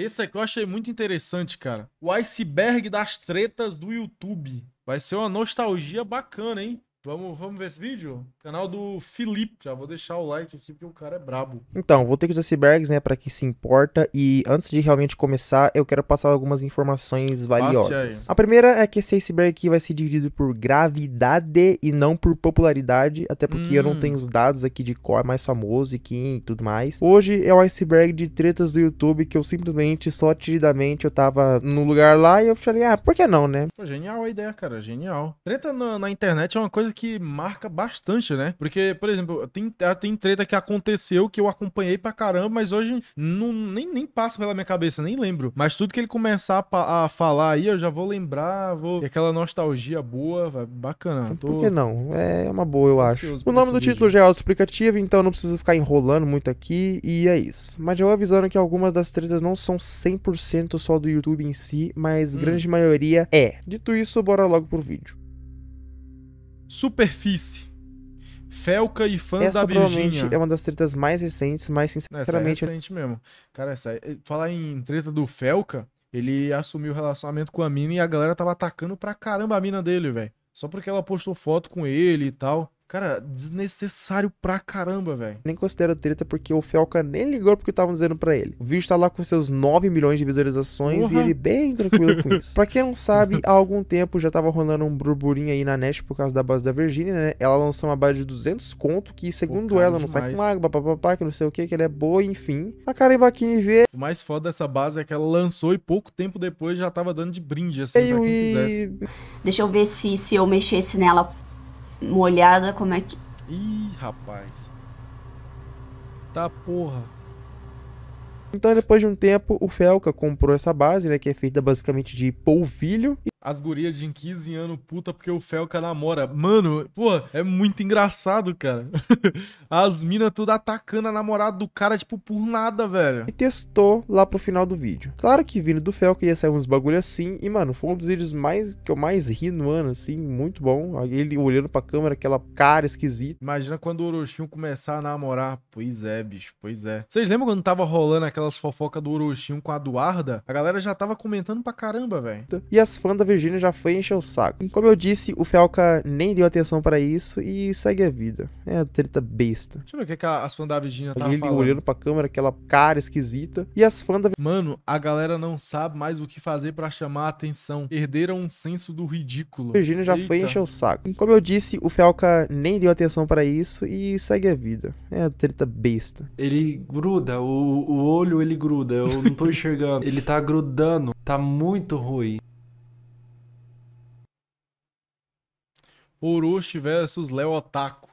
Esse aqui eu achei muito interessante, cara. O iceberg das tretas do YouTube. Vai ser uma nostalgia bacana, hein? Vamos, vamos ver esse vídeo? Canal do Felipe. Já vou deixar o like aqui porque o cara é brabo. Então, vou ter que os icebergs, né, para quem se importa. E antes de realmente começar, eu quero passar algumas informações valiosas. A primeira é que esse iceberg aqui vai ser dividido por gravidade e não por popularidade. Até porque hum. eu não hum. tenho os dados aqui de qual é mais famoso e quem e tudo mais. Hoje é o iceberg de tretas do YouTube que eu simplesmente, só tiridamente, eu tava no lugar lá e eu falei, ah, por que não, né? Pô, genial a ideia, cara. Genial. Treta na, na internet é uma coisa que que marca bastante, né? Porque, por exemplo, tem, ah, tem treta que aconteceu que eu acompanhei pra caramba, mas hoje não, nem, nem passa pela minha cabeça, nem lembro. Mas tudo que ele começar a, a falar aí, eu já vou lembrar, vou. E aquela nostalgia boa, vai, bacana. Tô... Por que não? É uma boa, eu acho. O nome do vídeo. título já é autoexplicativo, então não precisa ficar enrolando muito aqui, e é isso. Mas já vou avisando que algumas das tretas não são 100% só do YouTube em si, mas hum. grande maioria é. Dito isso, bora logo pro vídeo. Superfície. Felca e fãs essa da Virgínia. é uma das tretas mais recentes, mas sinceramente... Essa é recente mesmo. Cara, essa... É, falar em treta do Felca, ele assumiu o relacionamento com a mina e a galera tava atacando pra caramba a mina dele, velho. Só porque ela postou foto com ele e tal. Cara, desnecessário pra caramba, velho. Nem considero treta porque o Felca nem ligou porque estavam dizendo para ele. O vídeo tá lá com seus 9 milhões de visualizações uhum. e ele bem tranquilo com isso. pra quem não sabe, há algum tempo já tava rolando um burburinho aí na net por causa da base da Virgínia, né? Ela lançou uma base de 200 conto que, segundo Pô, ela, não sai com água, papapá, que não sei o que, que ela é boa, enfim. A Karen Bakini vê. O mais foda dessa base é que ela lançou e pouco tempo depois já tava dando de brinde, assim, eu pra quem e... quisesse. Deixa eu ver se, se eu mexesse nela molhada, como é que. Ih, rapaz. Tá porra. Então, depois de um tempo, o Felca comprou essa base, né, que é feita basicamente de polvilho as gurias de 15 anos puta porque o Felca namora. Mano, pô, é muito engraçado, cara. As minas tudo atacando a namorada do cara, tipo, por nada, velho. E testou lá pro final do vídeo. Claro que vindo do Felca ia sair uns bagulho assim. E, mano, foi um dos vídeos mais que eu mais ri no ano, assim, muito bom. Ele olhando pra câmera, aquela cara esquisita. Imagina quando o Orochinho começar a namorar. Pois é, bicho, pois é. Vocês lembram quando tava rolando aquelas fofocas do Orochinho com a Duarda? A galera já tava comentando pra caramba, velho. E as fãs da Virgínia já foi encher o saco. Como eu disse, o Felca nem deu atenção para isso e segue a vida. É a treta besta. Deixa eu ver o que, é que as fãs da Virgínia tava Ele falando. olhando pra câmera, aquela cara esquisita. E as fãs da... Mano, a galera não sabe mais o que fazer para chamar a atenção. Perderam um senso do ridículo. Virgínia já Eita. foi encher o saco. Como eu disse, o Felca nem deu atenção para isso e segue a vida. É a treta besta. Ele gruda, o, o olho ele gruda. Eu não tô enxergando. ele tá grudando. Tá muito ruim. Urushi versus Leo Otaku.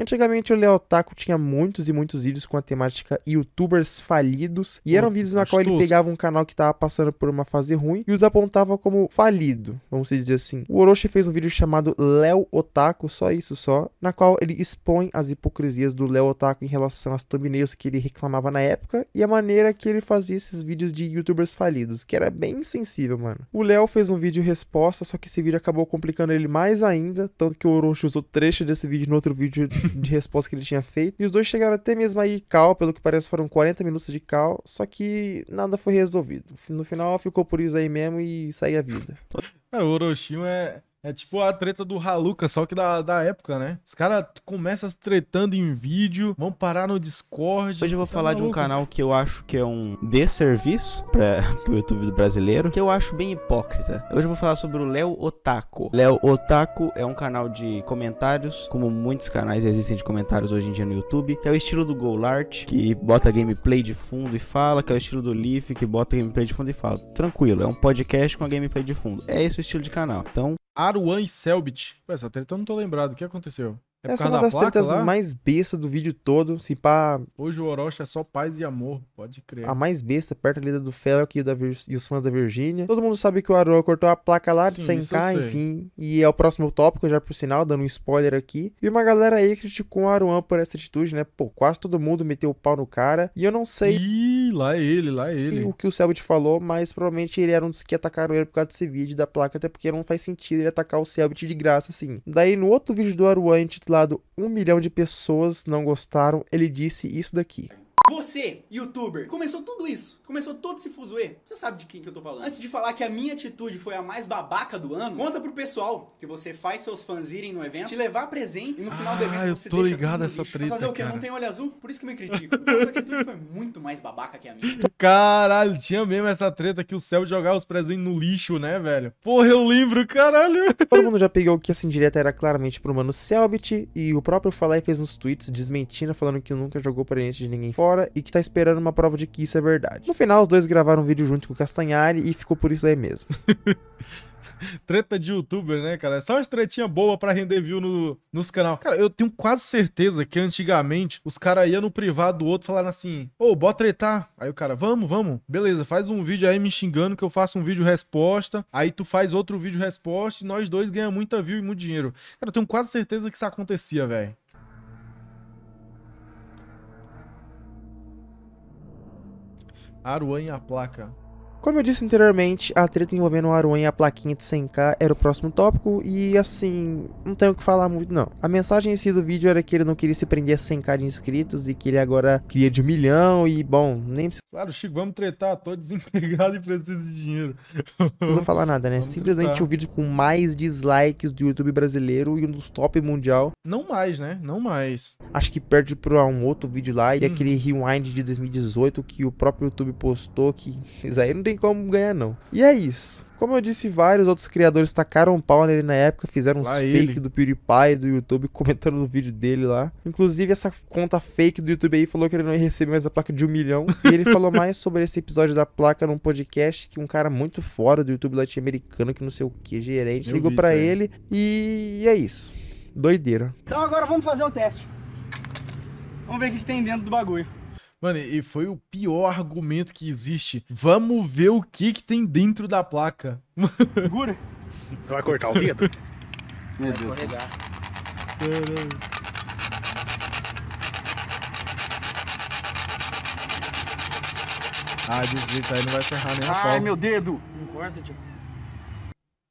Antigamente o Léo Taco tinha muitos e muitos vídeos com a temática youtubers falidos, e eram hum, vídeos na qual ele pegava um canal que tava passando por uma fase ruim e os apontava como falido, vamos dizer assim. O Orochi fez um vídeo chamado Léo Otaku, só isso só, na qual ele expõe as hipocrisias do Léo Otaku em relação às thumbnails que ele reclamava na época e a maneira que ele fazia esses vídeos de youtubers falidos, que era bem sensível, mano. O Léo fez um vídeo resposta, só que esse vídeo acabou complicando ele mais ainda, tanto que o Orochi usou trecho desse vídeo no outro vídeo de resposta que ele tinha feito. E os dois chegaram até mesmo aí cal, pelo que parece foram 40 minutos de cal, só que nada foi resolvido. No final ficou por isso aí mesmo e saiu a vida. Cara, o Orochim é, é tipo a treta do Haluca, só que da, da época, né? Os caras começam tretando em vídeo, vão parar no Discord. Hoje eu vou tá falar maluco. de um canal que eu acho que é um desserviço pra, pro YouTube do brasileiro, que eu acho bem hipócrita. Hoje eu vou falar sobre o Léo Otaku. Léo Otaku é um canal de comentários, como muitos canais existem de comentários hoje em dia no YouTube, que é o estilo do Golart, que bota gameplay de fundo e fala, que é o estilo do Leaf, que bota gameplay de fundo e fala. Tranquilo, é um podcast com a gameplay de fundo. É esse o estilo de canal. Então, Aruan e Selbit. Ué, essa treta eu não tô lembrado. O que aconteceu? É Essa é uma da das placa, tretas lá? mais besta do vídeo todo. Se pá. Hoje o Orochi é só paz e amor, pode crer. A mais besta, perto ali do Felk e, Vir... e os fãs da Virgínia. Todo mundo sabe que o Aroa cortou a placa lá de 100k, enfim. E é o próximo tópico, já por sinal, dando um spoiler aqui. E uma galera aí criticou o Aruan por essa atitude, né? Pô, quase todo mundo meteu o pau no cara. E eu não sei. Ih, lá é ele, lá é ele. O que o Selbit falou, mas provavelmente ele era um dos que atacaram ele por causa desse vídeo da placa, até porque não faz sentido ele atacar o Selbit de graça, assim. Daí no outro vídeo do Aruan, gente outro lado, um milhão de pessoas não gostaram, ele disse isso daqui. Você, youtuber, começou tudo isso, começou todo esse fuzuê. Você sabe de quem que eu tô falando. Antes de falar que a minha atitude foi a mais babaca do ano, conta pro pessoal que você faz seus fãs irem no evento, te levar presentes e no final ah, do evento ah, você eu tô ligado essa lixo. treta, fazer o quê? Cara. Não tem olho azul? Por isso que me critica. Então, sua atitude foi muito mais babaca que a minha. Caralho, tinha mesmo essa treta que o céu jogava os presentes no lixo, né, velho? Porra, eu lembro, caralho. Todo mundo já pegou que essa assim, indireta era claramente pro mano Selbit e o próprio Falai fez uns tweets desmentindo, falando que nunca jogou presente de ninguém fora e que tá esperando uma prova de que isso é verdade. No final, os dois gravaram um vídeo junto com o Castanhari e ficou por isso aí mesmo. Treta de youtuber, né, cara? É só uma tretinha boa pra render view no, nos canal. Cara, eu tenho quase certeza que antigamente os caras iam no privado do outro falando assim: Ô, oh, bora tretar. Aí o cara, vamos, vamos. Beleza, faz um vídeo aí me xingando que eu faço um vídeo resposta. Aí tu faz outro vídeo resposta e nós dois ganhamos muita view e muito dinheiro. Cara, eu tenho quase certeza que isso acontecia, velho. Aruan e a placa como eu disse anteriormente, a treta envolvendo o Aruan e a plaquinha de 100k era o próximo tópico e assim, não tenho o que falar muito não. A mensagem em si do vídeo era que ele não queria se prender a 100k de inscritos e que ele agora queria de um milhão e bom, nem precisa... Claro, Chico, vamos tretar, tô desempregado e preciso de dinheiro. não precisa falar nada, né? Vamos Simplesmente tretar. o vídeo com mais dislikes do YouTube brasileiro e um dos top mundial. Não mais, né? Não mais. Acho que perde pra um outro vídeo lá e hum. aquele rewind de 2018 que o próprio YouTube postou que isso aí não tem como ganhar, não. E é isso. Como eu disse, vários outros criadores tacaram um pau nele na época, fizeram uns fake ele. do PewDiePie, do YouTube, comentando no vídeo dele lá. Inclusive, essa conta fake do YouTube aí falou que ele não ia receber mais a placa de um milhão. e ele falou mais sobre esse episódio da placa num podcast que um cara muito fora do YouTube latino-americano, que não sei o que, gerente, eu ligou para ele. E é isso. Doideira. Então agora vamos fazer o teste. Vamos ver o que tem dentro do bagulho. Mano, e foi o pior argumento que existe. Vamos ver o que, que tem dentro da placa. Segura. Vai cortar o dedo? Meu Vai Deus. Escorregar. Caramba. Ah, desvita, aí não vai ferrar nem a Ai, pau. meu dedo! Não corta, tipo.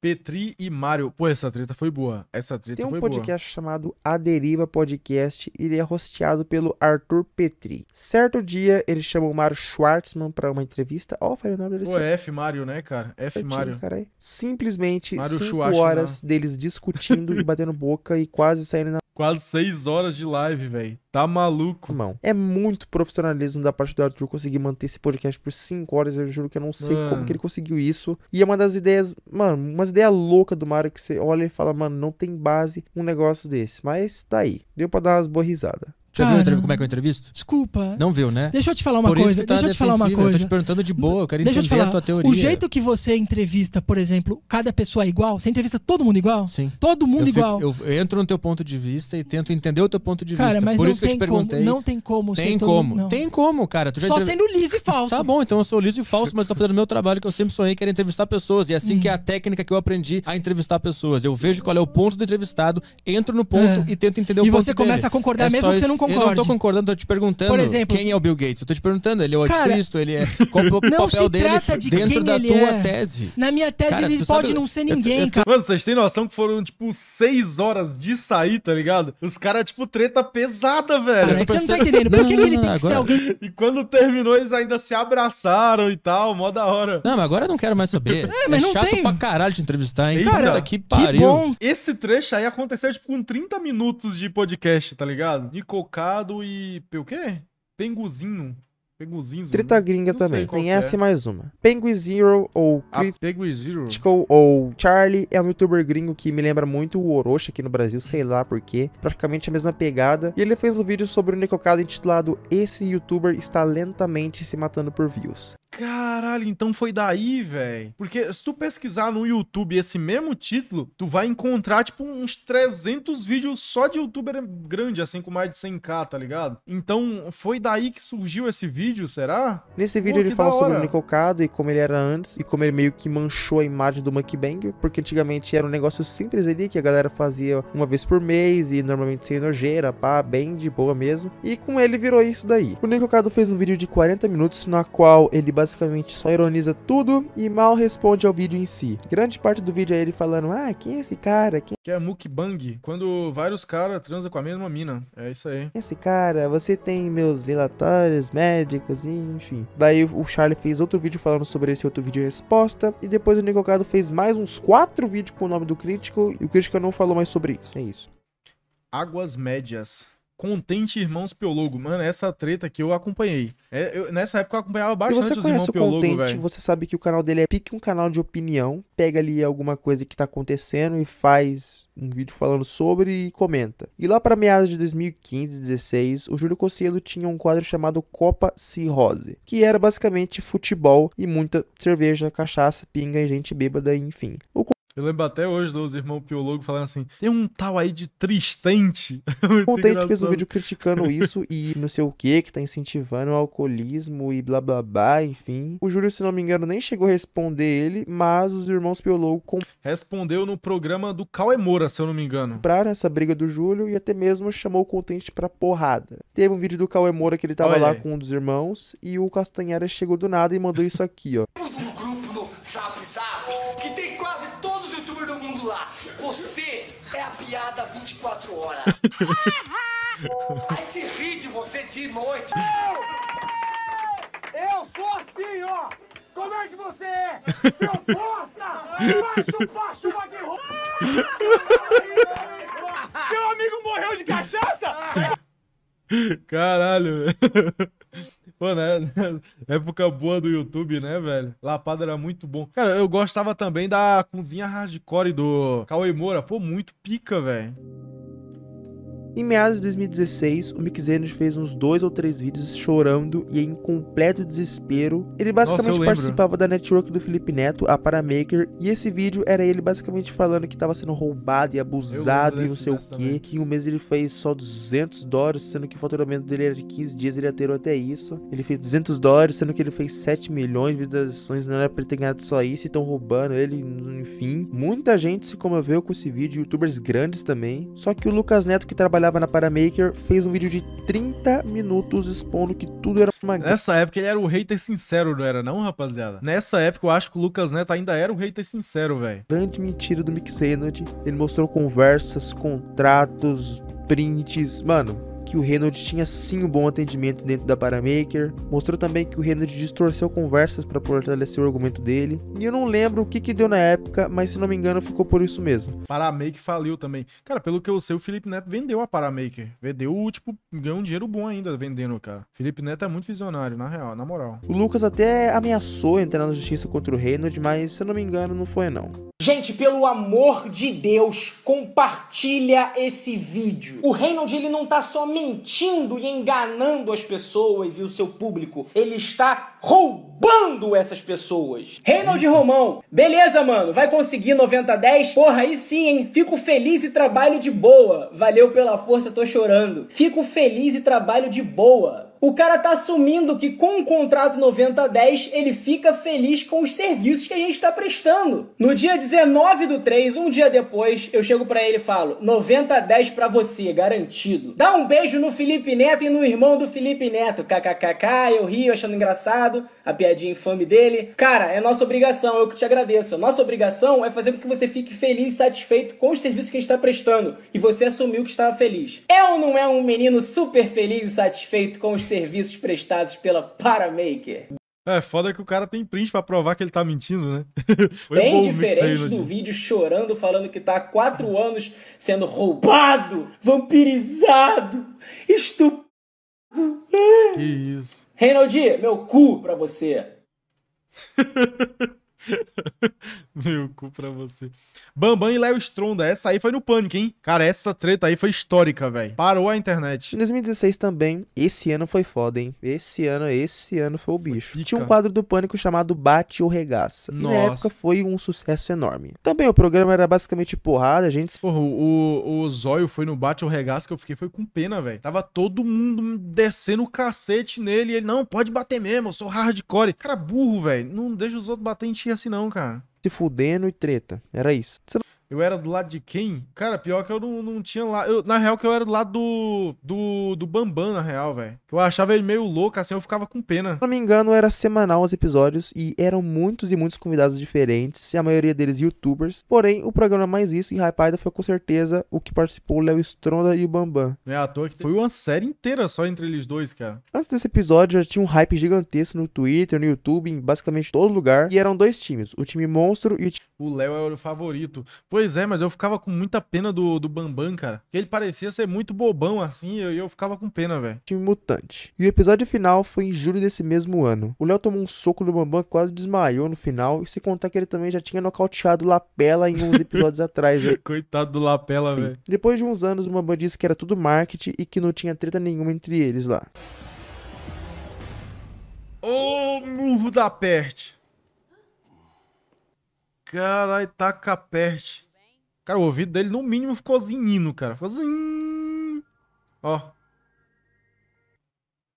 Petri e Mário. Pô, essa treta foi boa. Essa treta Tem um podcast boa. chamado A Deriva Podcast e ele é hosteado pelo Arthur Petri. Certo dia, ele chama o Mário Schwartzman para uma entrevista. Ó, oh, o nome dele. Pô, é F Mário, né, cara? F Mário. É. Simplesmente cinco Schwartz, horas deles discutindo e batendo boca e quase saindo na Quase seis horas de live, velho. Tá maluco. Irmão, é muito profissionalismo da parte do Arthur conseguir manter esse podcast por cinco horas. Eu juro que eu não sei mano. como que ele conseguiu isso. E é uma das ideias, mano, umas ideias loucas do Mario que você olha e fala, mano, não tem base um negócio desse. Mas tá aí. Deu pra dar umas boas risadas. Você Cara, viu como é que eu é entrevisto? Desculpa. Não viu, né? Deixa eu te falar uma Por coisa. Tá deixa eu te falar uma coisa. Eu tô te perguntando de boa, eu quero deixa entender a tua teoria. O jeito que você entrevista, por exemplo, cada pessoa é igual, você entrevista todo mundo igual? Sim. Todo mundo eu igual. eu entro no teu ponto de vista e tento entender o teu ponto de cara, vista. Mas Por não isso que eu te perguntei. Como, não tem como Tem como. Todo... Tem como, cara. Tu já Só entrev... sendo liso e falso. Tá bom, então eu sou liso e falso, mas tô fazendo o meu trabalho que eu sempre sonhei, que era entrevistar pessoas. E é assim hum. que é a técnica que eu aprendi a entrevistar pessoas. Eu vejo qual é o ponto do entrevistado, entro no ponto é. e tento entender o e ponto E você começa dele. a concordar é mesmo que você não concorde concorde. Eu não tô concordando, tô te perguntando. Por exemplo, quem é o Bill Gates? Eu tô te perguntando, ele é o cara, anticristo, ele é. Qual o papel dele de dentro da tua é. tese? Na minha tese, cara, ele pode sabe, não ser ninguém, eu, eu, cara. Mano, vocês têm noção que foram, tipo, seis horas de sair, tá ligado? Os caras, tipo, treta pesada, velho. Cara, é pensando... Você não tá entendendo. Por que, que ele tem que ser alguém? E quando terminou, eles ainda se abraçaram e tal, mó da hora. Não, mas agora eu não quero mais saber. É, mas é não chato tem. pra caralho te entrevistar, hein? cara, que pariu. Que bom. Esse trecho aí aconteceu, tipo, com 30 minutos de podcast, tá ligado? coca. Cocado e. O quê? Penguzinho. Penguzinho. Treta né? gringa também. Tem é. essa é. e mais uma. Penguin Zero ou ah, Critical ou Charlie é um youtuber gringo que me lembra muito o Orochi aqui no Brasil, sei lá porquê. Praticamente a mesma pegada. E ele fez um vídeo sobre o Nicocado intitulado Esse youtuber está lentamente se matando por views. Caralho, então foi daí, velho. Porque se tu pesquisar no YouTube esse mesmo título, tu vai encontrar, tipo, uns 300 vídeos só de youtuber grande, assim, com mais de 100k, tá ligado? Então foi daí que surgiu esse vídeo vídeo, será? Nesse vídeo Pô, ele fala sobre o Nicocado e como ele era antes, e como ele meio que manchou a imagem do Monkey Bang, porque antigamente era um negócio simples ali, que a galera fazia uma vez por mês, e normalmente sem nojeira, pá, bem de boa mesmo, e com ele virou isso daí. O Nicocado fez um vídeo de 40 minutos, na qual ele basicamente só ironiza tudo e mal responde ao vídeo em si. Grande parte do vídeo é ele falando, ah, quem é esse cara? Quem... Que é mukbang, quando vários caras transam com a mesma mina, é isso aí. É esse cara, você tem meus relatórios médicos, e enfim. Daí o Charlie fez outro vídeo falando sobre esse outro vídeo resposta e depois o Nicocado fez mais uns quatro vídeos com o nome do crítico e o crítico não falou mais sobre isso. É isso. Águas Médias. Contente Irmãos Piologo. Mano, essa treta que eu acompanhei. É, eu, nessa época eu acompanhava bastante Se você os Irmãos o Piologo, Contente, você sabe que o canal dele é pique um canal de opinião, pega ali alguma coisa que tá acontecendo e faz um vídeo falando sobre e comenta. E lá para meados de 2015, 16, o Júlio Cossielo tinha um quadro chamado Copa Cirrose, que era basicamente futebol e muita cerveja, cachaça, pinga e gente bêbada, enfim. O eu lembro até hoje dos irmãos Piologo falando assim: tem um tal aí de é o Contente fez um vídeo criticando isso e não sei o que, que tá incentivando o alcoolismo e blá blá blá, enfim. O Júlio, se não me engano, nem chegou a responder ele, mas os irmãos Piologo. Com... Respondeu no programa do Cauê Moura, se eu não me engano. Compraram essa briga do Júlio e até mesmo chamou o Contente pra porrada. Teve um vídeo do Cauê Moura que ele tava Olha lá aí. com um dos irmãos e o Castanheira chegou do nada e mandou isso aqui, ó. Temos um grupo do Chapsá 24 horas. Aí te ri de você de noite. Eu sou assim, ó! Como é que você é? Seu bosta! Vai chupar chuva de roupa! Seu amigo morreu de cachaça? Caralho, Pô, Mano, né, né, época boa do YouTube, né, velho? Lapada era muito bom. Cara, eu gostava também da cozinha hardcore do Cauê Moura. Pô, muito pica, velho. Em meados de 2016, o Mick fez uns dois ou três vídeos chorando e em completo desespero. Ele basicamente Nossa, participava da network do Felipe Neto, a Paramaker, e esse vídeo era ele basicamente falando que estava sendo roubado e abusado e não sei o quê, também. que em um mês ele fez só 200 dólares, sendo que o faturamento dele era de 15 dias, ele alterou até isso. Ele fez 200 dólares, sendo que ele fez 7 milhões de visualizações, não era pra ter ganhado só isso, e estão roubando ele, enfim. Muita gente se comoveu com esse vídeo, youtubers grandes também. Só que o Lucas Neto, que trabalhava trabalhava na Paramaker, fez um vídeo de 30 minutos expondo que tudo era uma Nessa época ele era o hater sincero, não era não, rapaziada? Nessa época eu acho que o Lucas Neto ainda era o hater sincero, velho. Grande mentira do Mick Ele mostrou conversas, contratos, prints, mano, que o Reynolds tinha sim um bom atendimento dentro da Paramaker, mostrou também que o Reynolds distorceu conversas para fortalecer o argumento dele, e eu não lembro o que, que deu na época, mas se não me engano ficou por isso mesmo. Paramaker faliu também. Cara, pelo que eu sei, o Felipe Neto vendeu a Paramaker. Vendeu, tipo, ganhou um dinheiro bom ainda vendendo, cara. Felipe Neto é muito visionário, na real, na moral. O Lucas até ameaçou entrar na justiça contra o Reynolds, mas se não me engano não foi não. Gente, pelo amor de Deus, compartilha esse vídeo. O Reynolds ele não tá só mentindo e enganando as pessoas e o seu público, ele está roubando essas pessoas. Reynolds Romão, beleza, mano? Vai conseguir 90-10? Porra, aí sim, hein? Fico feliz e trabalho de boa. Valeu pela força, tô chorando. Fico feliz e trabalho de boa o cara tá assumindo que com o contrato 90-10 ele fica feliz com os serviços que a gente está prestando. No dia 19 do 3, um dia depois, eu chego para ele e falo: 90-10 para você, garantido. Dá um beijo no Felipe Neto e no irmão do Felipe Neto. KKKK, eu rio achando engraçado, a piadinha infame dele. Cara, é nossa obrigação, eu que te agradeço. A nossa obrigação é fazer com que você fique feliz e satisfeito com os serviços que a gente está prestando. E você assumiu que estava feliz. É ou não é um menino super feliz e satisfeito com os serviços prestados pela Paramaker. É, foda que o cara tem print para provar que ele tá mentindo, né? Bem diferente do dia. vídeo chorando, falando que tá há quatro anos sendo roubado, vampirizado, estupado. Que isso. Reinaldi, meu cu pra você. Meu cu pra você. Bambam e Léo Stronda. Essa aí foi no pânico, hein? Cara, essa treta aí foi histórica, velho. Parou a internet. Em 2016 também. Esse ano foi foda, hein? Esse ano, esse ano foi o bicho. Foi Tinha um quadro do pânico chamado Bate ou Regaça. Nossa. E na época foi um sucesso enorme. Também o programa era basicamente porrada, a gente. Porra, o, o Zóio foi no Bate ou Regaça que eu fiquei foi com pena, velho. Tava todo mundo descendo o cacete nele. E ele, não, pode bater mesmo, eu sou hardcore. Cara, burro, velho. Não deixa os outros bater em ti assim, não, cara se fudendo e treta. Era isso. Você eu era do lado de quem? Cara, pior que eu não, não tinha lá. Eu, na real, que eu era do lado do. do, do Bambam, na real, velho. Que eu achava ele meio louco, assim, eu ficava com pena. Se não me engano, era semanal os episódios e eram muitos e muitos convidados diferentes, e a maioria deles youtubers. Porém, o programa mais isso em Hypada foi com certeza o que participou o Léo Stronda e o Bambam. É à toa que foi uma série inteira só entre eles dois, cara. Antes desse episódio, já tinha um hype gigantesco no Twitter, no YouTube, em basicamente todo lugar. E eram dois times, o time Monstro e o time. O Léo era é o favorito. Foi Pois é, mas eu ficava com muita pena do, do Bambam, cara. Ele parecia ser muito bobão assim, e eu, eu ficava com pena, velho. Time mutante. E o episódio final foi em julho desse mesmo ano. O Léo tomou um soco do Bambam, quase desmaiou no final. E se contar que ele também já tinha nocauteado o Lapela em uns episódios atrás, velho. Coitado do Lapela, velho. Depois de uns anos, o Bambam disse que era tudo marketing e que não tinha treta nenhuma entre eles lá. Ô, oh, murro da perte! Caralho, taca perte. Cara, o ouvido dele no mínimo ficou zinino, cara. Ficou zin. Ó.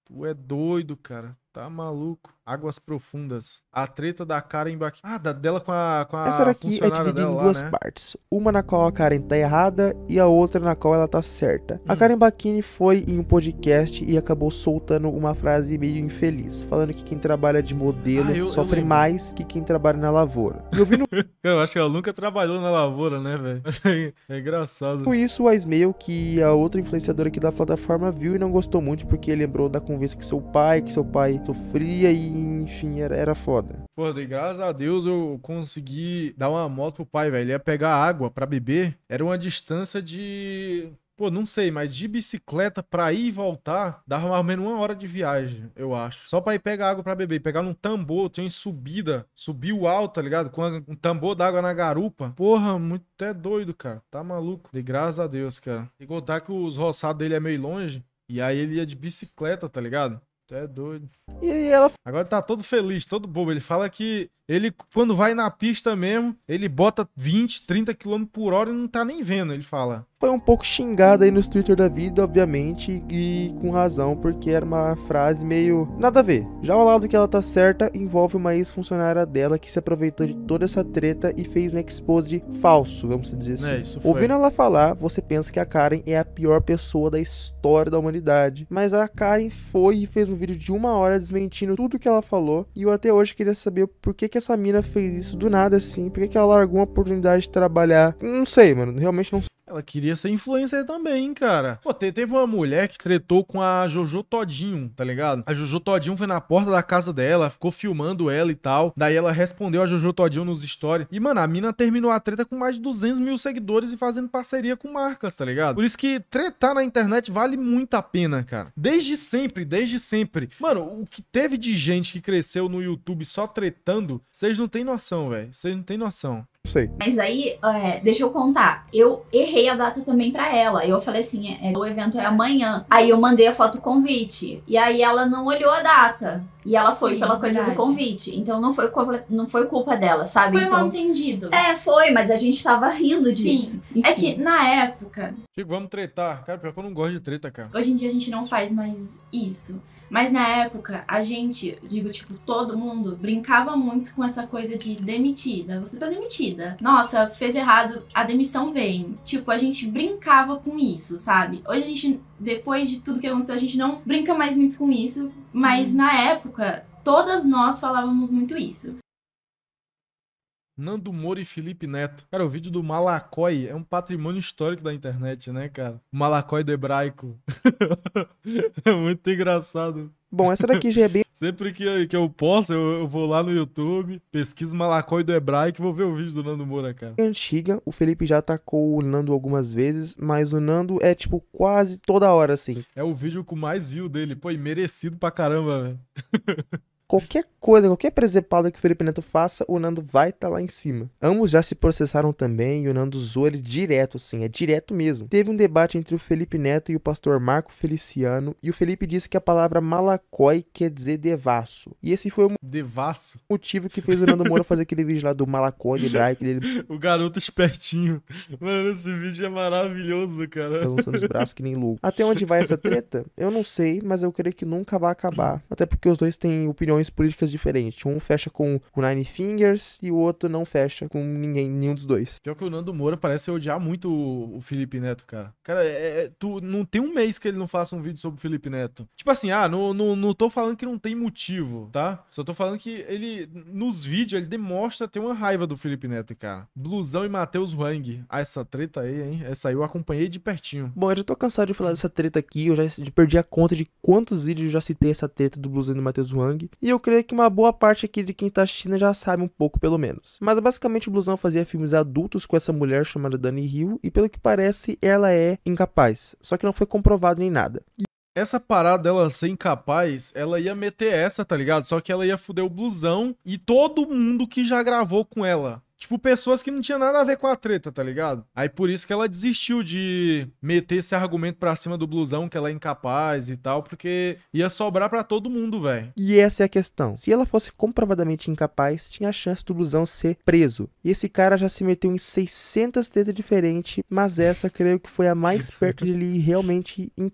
Tu é doido, cara. Tá maluco. Águas profundas. A treta da Karen Bach... Ah, da, dela com a com a Essa daqui é dividida em duas lá, né? partes. Uma na qual a Karen tá errada e a outra na qual ela tá certa. Hum. A Karen Bacchini foi em um podcast e acabou soltando uma frase meio infeliz, falando que quem trabalha de modelo ah, eu, sofre eu mais que quem trabalha na lavoura. Eu vi no... eu acho que ela nunca trabalhou na lavoura, né, velho? É engraçado. Com isso, o Aismail, que a outra influenciadora aqui da plataforma viu e não gostou muito porque lembrou da conversa com seu pai, que seu pai fria e, enfim, era, era foda. Pô, e graças a Deus eu consegui dar uma moto pro pai, velho. Ele ia pegar água para beber. Era uma distância de Pô, não sei, mas de bicicleta pra ir e voltar, dava mais ou menos uma hora de viagem, eu acho. Só pra ir pegar água pra beber. Pegar num tambor, tem subida, subiu alto, tá ligado? Com um tambor d'água na garupa. Porra, muito é doido, cara. Tá maluco. De graças a Deus, cara. E contar que os roçados dele é meio longe. E aí ele ia de bicicleta, tá ligado? Tu é doido. E ela. Agora tá todo feliz, todo bobo. Ele fala que ele, quando vai na pista mesmo, ele bota 20, 30 km por hora e não tá nem vendo, ele fala. Foi um pouco xingado aí nos Twitter da vida, obviamente, e com razão, porque era uma frase meio. Nada a ver. Já ao lado que ela tá certa, envolve uma ex-funcionária dela que se aproveitou de toda essa treta e fez um expose falso, vamos dizer é, assim. É, isso foi. Ouvindo ela falar, você pensa que a Karen é a pior pessoa da história da humanidade. Mas a Karen foi e fez um vídeo de uma hora desmentindo tudo que ela falou. E eu até hoje queria saber por que, que essa mina fez isso do nada assim. Por que, que ela largou uma oportunidade de trabalhar? Não sei, mano. Realmente não sei. Ela queria ser influencer também, cara. Pô, teve uma mulher que tretou com a Jojo Todinho, tá ligado? A Jojo Todinho foi na porta da casa dela, ficou filmando ela e tal. Daí ela respondeu a Jojo Todinho nos stories. E, mano, a mina terminou a treta com mais de 200 mil seguidores e fazendo parceria com marcas, tá ligado? Por isso que tretar na internet vale muito a pena, cara. Desde sempre, desde sempre. Mano, o que teve de gente que cresceu no YouTube só tretando, vocês não têm noção, velho. Vocês não têm noção. Não sei. Mas aí, é, deixa eu contar. Eu errei marquei a data também para ela. Eu falei assim: é, o evento é amanhã. Aí eu mandei a foto convite. E aí ela não olhou a data. E ela foi Sim, pela coisa verdade. do convite. Então não foi, culpa, não foi culpa dela, sabe? Foi então, mal entendido. É, foi, mas a gente tava rindo disso. Sim. É Enfim. É que na época. Chico, vamos tretar. Cara, pior que eu não gosto de treta, cara. Hoje em dia a gente não faz mais isso. Mas na época, a gente, digo, tipo, todo mundo brincava muito com essa coisa de demitida. Você tá demitida. Nossa, fez errado, a demissão vem. Tipo, a gente brincava com isso, sabe? Hoje a gente, depois de tudo que aconteceu, a gente não brinca mais muito com isso. Mas hum. na época, todas nós falávamos muito isso. Nando Moura e Felipe Neto. Cara, o vídeo do Malacói é um patrimônio histórico da internet, né, cara? O Malacói do hebraico. é muito engraçado. Bom, essa daqui já é bem. Sempre que, que eu posso, eu, eu vou lá no YouTube, pesquiso Malacói do Hebraico e vou ver o vídeo do Nando Moura, cara. É antiga, o Felipe já atacou o Nando algumas vezes, mas o Nando é, tipo, quase toda hora, assim. É o vídeo com mais view dele. Pô, e merecido pra caramba, velho. qualquer coisa, qualquer presepada que o Felipe Neto faça, o Nando vai estar tá lá em cima. Ambos já se processaram também e o Nando usou ele direto, assim, é direto mesmo. Teve um debate entre o Felipe Neto e o pastor Marco Feliciano e o Felipe disse que a palavra malacói quer dizer devasso. E esse foi o devasso. motivo que fez o Nando Moura fazer aquele vídeo lá do malacói Drake. dele. o garoto espertinho. Mano, esse vídeo é maravilhoso, cara. Tá lançando os braços que nem louco. Até onde vai essa treta? Eu não sei, mas eu creio que nunca vai acabar. Até porque os dois têm opiniões políticas diferentes. Um fecha com o Nine Fingers e o outro não fecha com ninguém, nenhum dos dois. Pior que o Nando Moura parece odiar muito o Felipe Neto, cara. Cara, é, é, tu não tem um mês que ele não faça um vídeo sobre o Felipe Neto. Tipo assim, ah, não, não, não tô falando que não tem motivo, tá? Só tô falando que ele, nos vídeos, ele demonstra ter uma raiva do Felipe Neto, cara. Blusão e Matheus Wang. Ah, essa treta aí, hein? Essa aí eu acompanhei de pertinho. Bom, eu já tô cansado de falar dessa treta aqui. Eu já perdi a conta de quantos vídeos eu já citei essa treta do Blusão e do Matheus Wang. E eu creio que uma boa parte aqui de quem tá assistindo já sabe um pouco, pelo menos. Mas basicamente o Blusão fazia filmes adultos com essa mulher chamada Dani Hill, e pelo que parece, ela é incapaz. Só que não foi comprovado nem nada. E essa parada dela ser incapaz, ela ia meter essa, tá ligado? Só que ela ia fuder o blusão e todo mundo que já gravou com ela Tipo, pessoas que não tinham nada a ver com a treta, tá ligado? Aí por isso que ela desistiu de meter esse argumento pra cima do blusão, que ela é incapaz e tal, porque ia sobrar para todo mundo, velho. E essa é a questão. Se ela fosse comprovadamente incapaz, tinha a chance do blusão ser preso. E esse cara já se meteu em 600 tretas diferentes, mas essa creio que foi a mais perto de ele realmente em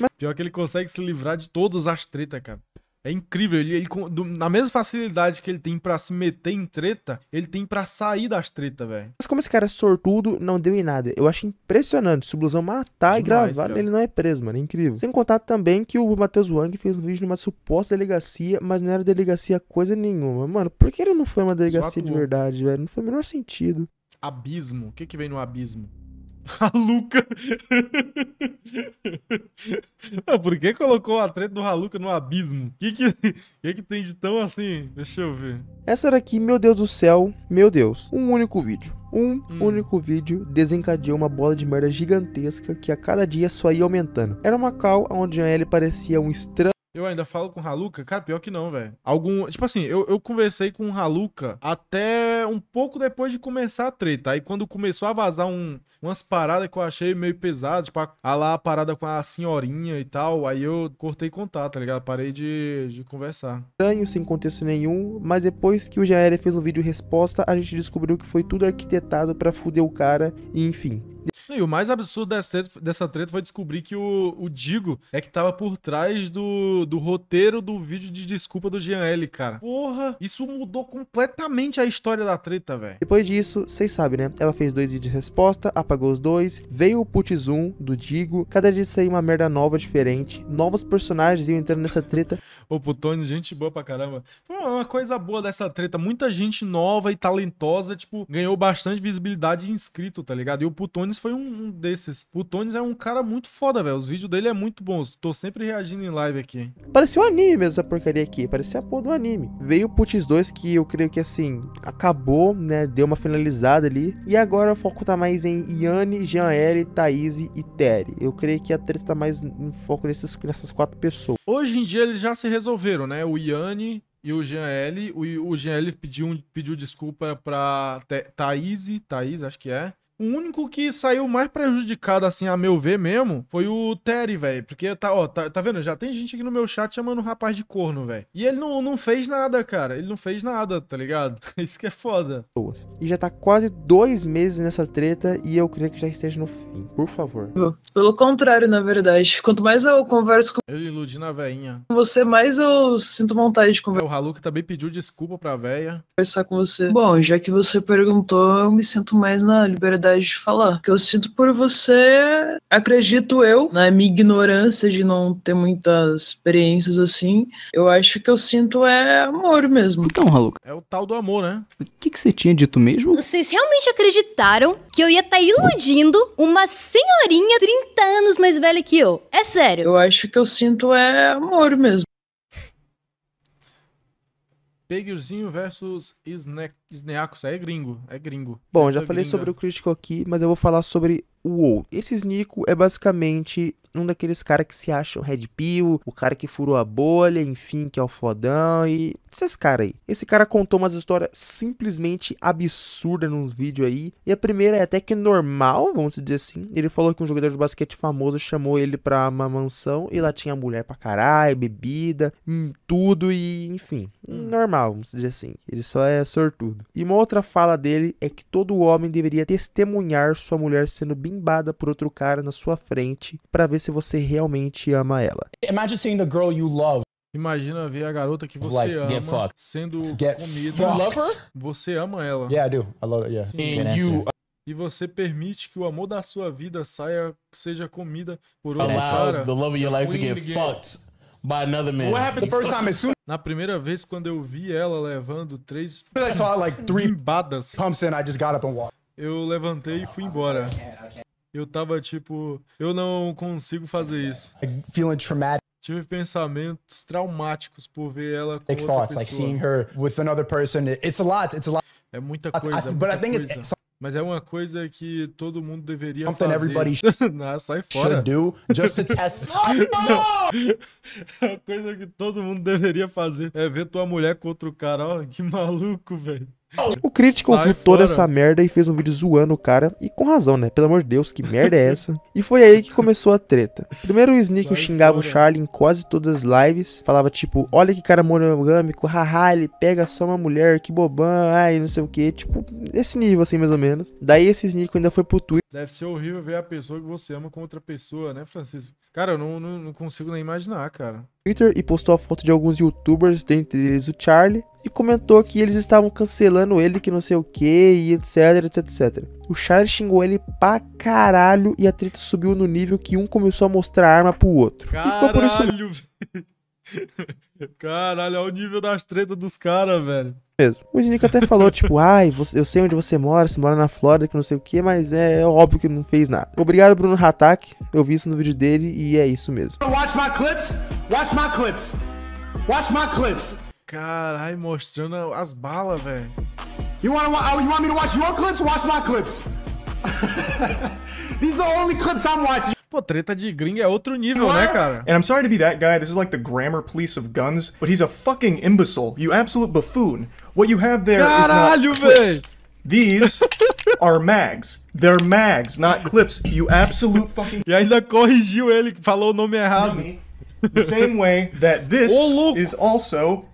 Mas... Pior que ele consegue se livrar de todas as tretas, cara. É incrível, ele, ele na mesma facilidade que ele tem para se meter em treta, ele tem para sair das tretas, velho. Mas como esse cara é sortudo, não deu em nada. Eu acho impressionante. Se o Blusão matar Demais, e gravar, cara. ele não é preso, mano. É incrível. Sem contar também que o Matheus Wang fez um vídeo numa suposta delegacia, mas não era delegacia coisa nenhuma. Mano, por que ele não foi uma delegacia de verdade, velho? Não foi o menor sentido. Abismo. O que que vem no abismo? A Luca. Ah, por que colocou a treta do Haluca no abismo? O que que, que que tem de tão assim? Deixa eu ver. Essa daqui, meu Deus do céu, meu Deus. Um único vídeo. Um hum. único vídeo desencadeou uma bola de merda gigantesca que a cada dia só ia aumentando. Era uma cal onde a Ellie parecia um estranho eu ainda falo com o Haluca? Cara, pior que não, velho. Algum. Tipo assim, eu, eu conversei com o Haluca até um pouco depois de começar a treta. Aí quando começou a vazar um, umas paradas que eu achei meio pesadas, tipo, a, lá a parada com a senhorinha e tal, aí eu cortei contato, tá ligado? Parei de, de conversar. Estranho, sem contexto nenhum, mas depois que o Jair fez um vídeo resposta, a gente descobriu que foi tudo arquitetado para fuder o cara e enfim. E o mais absurdo dessa treta, dessa treta foi descobrir que o, o Digo é que tava por trás do, do roteiro do vídeo de desculpa do Jean L, cara. Porra, isso mudou completamente a história da treta, velho. Depois disso, vocês sabem, né? Ela fez dois vídeos de resposta, apagou os dois, veio o put zoom do Digo, cada dia saiu uma merda nova, diferente, novos personagens iam entrando nessa treta. Ô, Putones gente boa pra caramba. Foi uma coisa boa dessa treta, muita gente nova e talentosa, tipo, ganhou bastante visibilidade e inscrito, tá ligado? E o Putones Tones foi um, desses. O Tones é um cara muito foda, velho. Os vídeos dele é muito bons. Tô sempre reagindo em live aqui. Parecia um anime mesmo essa porcaria aqui. Parecia a porra do anime. Veio o Putz 2 que eu creio que assim, acabou, né? Deu uma finalizada ali. E agora o foco tá mais em Yane, Jean-L, Thaís e Terry. Eu creio que a treta tá mais em foco nesses, nessas quatro pessoas. Hoje em dia eles já se resolveram, né? O Yane, e o Jean L. O, o Jean L pediu, pediu desculpa pra Thaís, Thaís, acho que é. O único que saiu mais prejudicado, assim, a meu ver mesmo, foi o Terry, velho. Porque tá, ó, tá, tá vendo? Já tem gente aqui no meu chat chamando o rapaz de corno, velho. E ele não, não fez nada, cara. Ele não fez nada, tá ligado? Isso que é foda. E já tá quase dois meses nessa treta e eu creio que já esteja no fim. Por favor. Pelo contrário, na verdade. Quanto mais eu converso com. Eu iludi na veinha. Você, mais eu sinto vontade de conversar. O Haluca também pediu desculpa pra véia. Conversar com você. Bom, já que você perguntou, eu me sinto mais na liberdade oportunidade de falar. O que eu sinto por você, acredito eu, na né, minha ignorância de não ter muitas experiências assim, eu acho que eu sinto é amor mesmo. Então, Raluca. É o tal do amor, né? O que, que você tinha dito mesmo? Vocês realmente acreditaram que eu ia estar tá iludindo uma senhorinha 30 anos mais velha que eu? É sério. Eu acho que eu sinto é amor mesmo. Peguilzinho versus Sneakos, É gringo, é gringo. Bom, é já falei gringa. sobre o crítico aqui, mas eu vou falar sobre o outro. Esse Snico é basicamente um daqueles caras que se o Red Pill, o cara que furou a bolha, enfim, que é o fodão e esses caras aí. Esse cara contou umas histórias simplesmente absurdas nos vídeos aí. E a primeira é até que normal, vamos dizer assim. Ele falou que um jogador de basquete famoso chamou ele pra uma mansão e lá tinha mulher pra caralho, bebida, hum, tudo e enfim. Hum. Normal, vamos dizer assim. Ele só é sortudo. E uma outra fala dele é que todo homem deveria testemunhar sua mulher sendo bimbada por outro cara na sua frente para ver se você realmente ama ela. Imagine seeing the girl you love Imagina ver a garota que você like, ama sendo get comida. Fucked. Você ama ela. Yeah, I do. I love it, yeah. Sim, you... E você permite que o amor da sua vida saia, seja comida por outro cara. The love of your life to get fucked by another man. What happened the first time? As soon... Na primeira vez quando eu vi ela levando três I saw, like, three pumps in, I just got up and walked eu levantei e fui embora. Eu tava tipo, eu não consigo fazer isso. Tive pensamentos traumáticos por ver ela com outra thoughts, pessoa. Like seeing her with another person. It's a lot, it's a lot. É muita coisa, I, muita coisa. Mas é uma coisa que todo mundo deveria Something fazer. Everybody Não, sai fora. Do just to test. É coisa que todo mundo deveria fazer é ver tua mulher com outro cara. Ó, que maluco, velho. O crítico Sai ouviu toda essa merda e fez um vídeo zoando o cara, e com razão, né? Pelo amor de Deus, que merda é essa? e foi aí que começou a treta. Primeiro o Sneak xingava fora. o Charlie em quase todas as lives, falava tipo, olha que cara monogâmico, haha, ele pega só uma mulher, que bobão, ai, não sei o que, tipo, esse nível assim, mais ou menos. Daí esse Sneak ainda foi pro Twitter. Deve ser horrível ver a pessoa que você ama com outra pessoa, né, Francisco? Cara, eu não, não, não consigo nem imaginar, cara. Twitter e postou a foto de alguns youtubers, dentre eles o Charlie, e comentou que eles estavam cancelando ele, que não sei o que, e etc, etc, etc. O Charlie xingou ele pra caralho e a treta subiu no nível que um começou a mostrar arma pro outro. Caralho. E ficou por isso. Caralho, olha o nível das tretas dos caras, velho. Mesmo. O Zinico até falou, tipo, ai, você, eu sei onde você mora, você mora na Flórida, que não sei o que, mas é, é, óbvio que não fez nada. Obrigado, Bruno Hatak. Eu vi isso no vídeo dele e é isso mesmo. Watch my clips, watch my clips, watch my clips. Caralho, mostrando as balas, velho. You, wanna, oh, you want me to watch your clips? Watch my clips. These are the only clips I'm watching. Pô, treta de gringo é outro nível, né, é? cara? And I'm sorry to be that guy, this is like the grammar police of guns, but he's a fucking imbecile, you absolute buffoon. What you have there Caralho, is not These are mags. They're mags, not clips, you absolute fucking... E ainda corrigiu ele, falou o nome errado. The same way that this oh, is also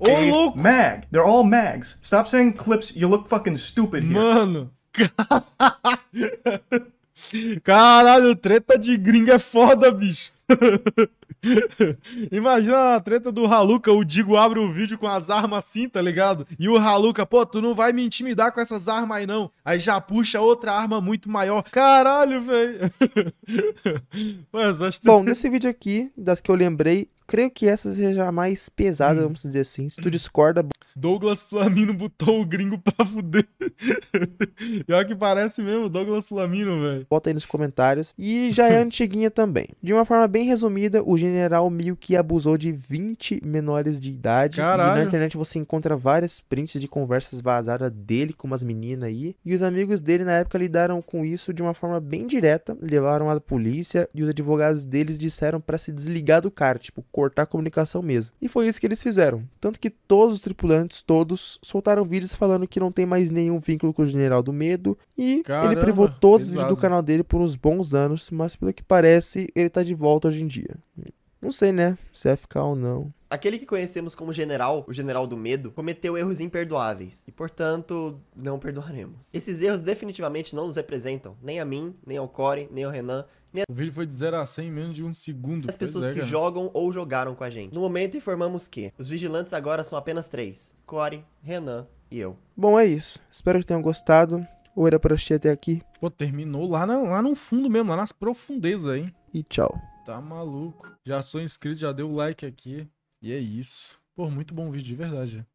Ô, oh, Mag. They're all mags. Stop saying clips. You look fucking stupid here. Mano. Caralho, treta de gringa é foda, bicho. Imagina a treta do Haluca, o Digo abre o vídeo com as armas assim, tá ligado? E o Haluca, pô, tu não vai me intimidar com essas armas aí não. Aí já puxa outra arma muito maior. Caralho, velho. Bom, nesse vídeo aqui, das que eu lembrei, creio que essa seja a mais pesada, hum. vamos dizer assim. Se tu discorda. Douglas Flamino botou o gringo pra fuder. e olha que parece mesmo, Douglas Flamino, velho. Bota aí nos comentários. E já é antiguinha também. De uma forma bem resumida, o general que abusou de 20 menores de idade. Caralho. E na internet você encontra várias prints de conversas vazadas dele com umas meninas aí. E os amigos dele na época lidaram com isso de uma forma bem direta. Levaram a polícia e os advogados deles disseram para se desligar do cara. Tipo, cortar a comunicação mesmo. E foi isso que eles fizeram. Tanto que todos os tripulantes, todos, soltaram vídeos falando que não tem mais nenhum vínculo com o General do Medo. E Caramba, ele privou todos pesado. os vídeos do canal dele por uns bons anos, mas pelo que parece, ele tá de volta hoje em dia. Não sei, né? Se é ficar ou não. Aquele que conhecemos como general, o general do medo, cometeu erros imperdoáveis e, portanto, não perdoaremos. Esses erros definitivamente não nos representam, nem a mim, nem ao Core, nem ao Renan, o vídeo foi de 0 a 100 em menos de um segundo. As pessoas é, que jogam ou jogaram com a gente. No momento informamos que os vigilantes agora são apenas três: Core, Renan e eu. Bom, é isso. Espero que tenham gostado. Ou era pra assistir até aqui. Pô, terminou lá no, lá no fundo mesmo, lá nas profundezas, hein? E tchau. Tá maluco. Já sou inscrito, já deu like aqui. E é isso. Pô, muito bom vídeo, de verdade.